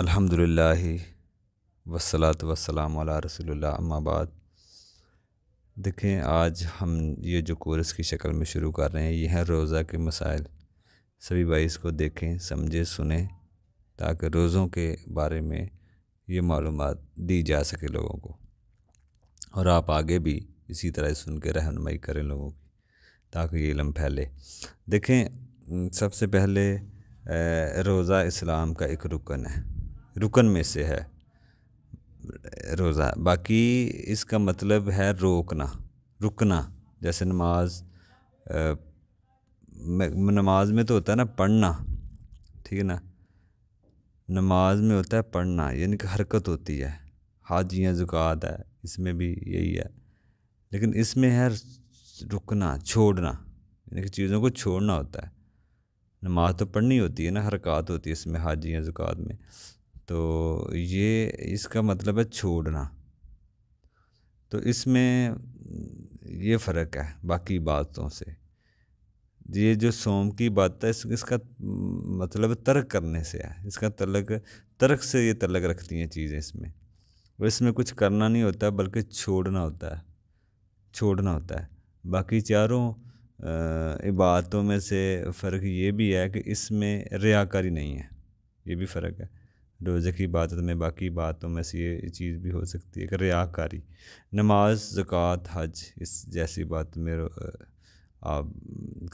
अल्हम्दुलिल्लाह वसलात वसलाम अला रसूलुल्लाह अम्माबाद देखें आज हम ये जो कोर्स की शक्ल में शुरू कर रहे हैं ये हैं रोज़ा के मसाइल सभी भाई इसको देखें समझें सुने ताकि रोज़ों के बारे में ये मालूम दी जा सके लोगों को और आप आगे भी इसी तरह सुन के रहनुमाई करें लोगों की ताकि ये इलम फैले देखें सबसे पहले रोज़ा इस्लाम का एक रुकन है रुकन में से है रोज़ा बाकी इसका मतलब है रोकना रुकना जैसे नमाज आ, नमाज में तो होता है ना पढ़ना ठीक है ना नमाज में होता है पढ़ना यानी कि हरकत होती है हाजी या ज़ुकात है इसमें भी यही है लेकिन इसमें है रुकना छोड़ना यानी कि चीज़ों को छोड़ना होता है नमाज तो पढ़नी होती है ना हरकत होती है इसमें हाजी या ज़ुकात में तो ये इसका मतलब है छोड़ना तो इसमें ये फ़र्क है बाकी बातों से ये जो सोम की बात है इसका मतलब तर्क करने से है इसका तलक तर्क से ये तलक रखती हैं चीज़ें इसमें और इसमें कुछ करना नहीं होता बल्कि छोड़ना होता है छोड़ना होता है बाकी चारों इबादतों में से फ़र्क ये भी है कि इसमें रियाकारी नहीं है ये भी फ़र्क है रोज़े की इबादत में बाकी बातों में से ये चीज़ भी हो सकती है कि रियाकारी नमाज ज़क़़त हज इस जैसी बात में आप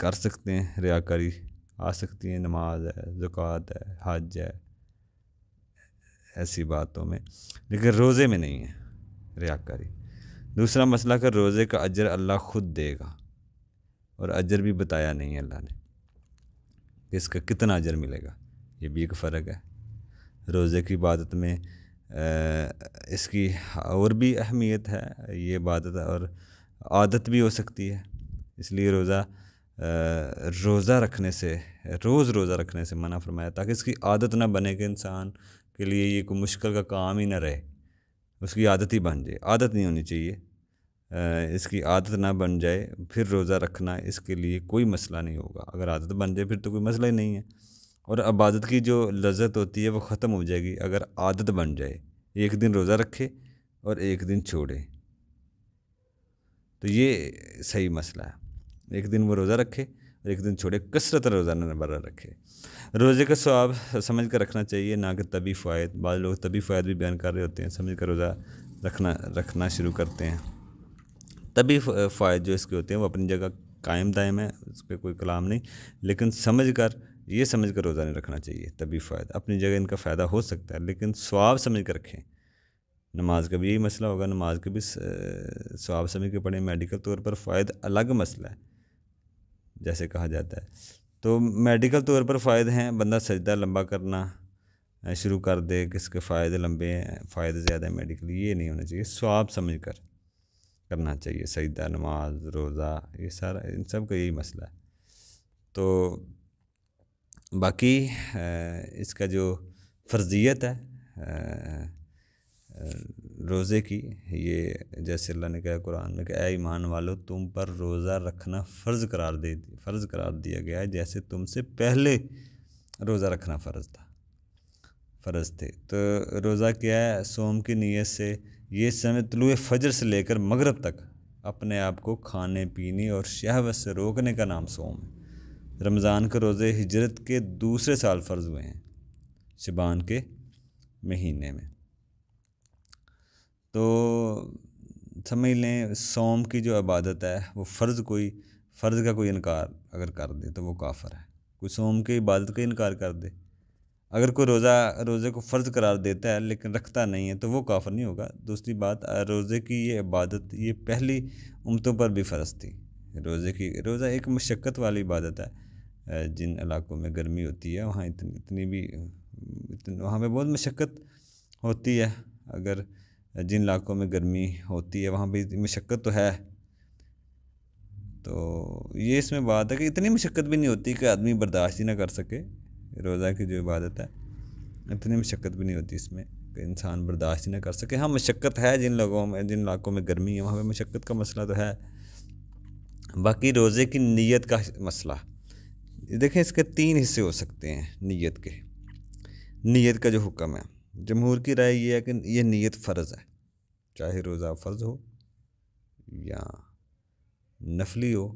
कर सकते हैं रियाकारी आ सकती है नमाज है ज़क़़त है हज है ऐसी बातों में लेकिन रोज़े में नहीं है रियाकारी दूसरा मसला का रोज़े का अजर अल्लाह ख़ुद देगा और अजर भी बताया नहीं है अल्लाह ने तो इसका कितना अजर मिलेगा ये भी एक फ़र्क है रोज़े की इबादत में इसकी और भी अहमियत है ये इबादत और आदत भी हो सकती है इसलिए रोज़ा रोज़ा रखने से रोज़ रोज़ा रखने से मना फरमाया ताकि इसकी आदत ना बने कि इंसान के लिए ये कोई मुश्किल का काम ही ना रहे उसकी आदत ही बन जाए आदत नहीं होनी चाहिए इसकी आदत ना बन जाए फिर रोज़ा रखना इसके लिए कोई मसला नहीं होगा अगर आदत बन जाए फिर तो कोई मसला ही नहीं है और इबादत की जो लज्जत होती है वो ख़त्म हो जाएगी अगर आदत बन जाए एक दिन रोज़ा रखे और एक दिन छोड़े तो ये सही मसला है एक दिन वो रोज़ा रखे और एक दिन छोड़े कसरत रोज़ाना बरा रखे रोज़े का स्वाब समझ कर रखना चाहिए ना कि तभी फ़ायद बाद लोग तभी फ़ायद भी बयान कर रहे होते हैं समझ कर रोज़ा रखना रखना शुरू करते हैं तभी फ़ायद जो इसके होते हैं वो अपनी जगह कायम दायम है उस पर कोई कलाम नहीं लेकिन समझ कर ये समझ कर रोज़ा नहीं रखना चाहिए तभी फ़ायदा अपनी जगह इनका फ़ायदा हो सकता है लेकिन स्वाब समझ कर रखें नमाज का भी यही मसला होगा नमाज के भी स्वाब समझ के पढ़ें मेडिकल तौर पर फ़ायद अलग मसला है जैसे कहा जाता है तो मेडिकल तौर पर फ़ायदे हैं बंदा सजदा लंबा करना शुरू कर दे किसके फ़ायदे लंबे हैं फ़ायदे ज़्यादा है मेडिकल ये नहीं होना चाहिए स्वाब समझ कर करना चाहिए सजदा नमाज रोज़ा ये सारा इन सब का यही मसला है तो बाकी इसका जो फ़र्ज़ियत है रोज़े की ये जैसे अल्लाह ने कहा कुरान में कहा ईमान वालो तुम पर रोज़ा रखना फ़र्ज़ करार दे फ़र्ज़ करार दिया गया है जैसे तुमसे पहले रोज़ा रखना फ़र्ज़ था फ़र्ज़ थे तो रोज़ा क्या है सोम की नीयत से ये समय तलु फजर से लेकर मगरब तक अपने आप को खाने पीने और शहवत से रोकने का नाम सोम है रमज़ान के रोज़े हिजरत के दूसरे साल फ़र्ज़ हुए हैं शबान के महीने में तो समझ लें सोम की जो इबादत है वो फ़र्ज़ कोई फ़र्ज़ का कोई इनकार अगर कर दे तो वो काफर है कोई सोम की इबादत का इनकार कर दे अगर कोई रोज़ा रोज़े को फ़र्ज़ करार देता है लेकिन रखता नहीं है तो वो काफर नहीं होगा दूसरी बात रोज़े की ये इबादत ये पहली उमतों पर भी फ़र्ज़ थी रोज़े की रोज़ा एक मशक्क़त वाली इबादत है जिन इलाकों में गर्मी होती है वहाँ इतनी इतनी भी इतन, वहाँ पर बहुत मशक्क़त होती है अगर जिन इलाकों में गर्मी होती है वहाँ पर मशक्क़त तो है तो ये इसमें बात है कि इतनी मशक्क़त भी नहीं होती कि आदमी बर्दाश्त ही ना कर सके रोज़ा की जो इबादत है इतनी मशक्क़त भी नहीं होती इसमें कि इंसान बर्दाश्त ही ना कर सके हाँ मशक्क़त है जिन लोगों में जिन इलाकों में गर्मी है वहाँ पर मशक्क़त का मसला तो है बाकी रोज़े की नीयत का मसला देखें इसके तीन हिस्से हो सकते हैं नीयत के नीयत का जो हुक्म है जमहूर की राय यह है कि यह नीयत फ़र्ज़ है चाहे रोज़ा फ़र्ज़ हो या नफली हो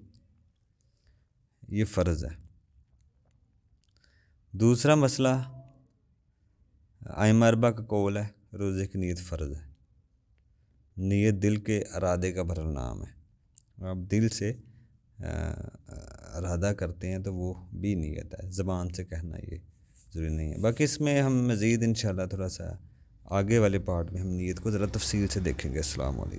ये फ़र्ज़ है दूसरा मसला आयम अरबा का कौल है रोज़े की नीयत फ़र्ज़ है नीयत दिल के अरादे का भरल नाम है आप दिल से अरादा करते हैं तो वो भी नहीं कहता है ज़बान से कहना ये ज़रूरी नहीं है बाकी इसमें हम मज़ीद इन थोड़ा सा आगे वाले पार्ट में हम नीयत को ज़रा तफसील से देखेंगे अल्लाम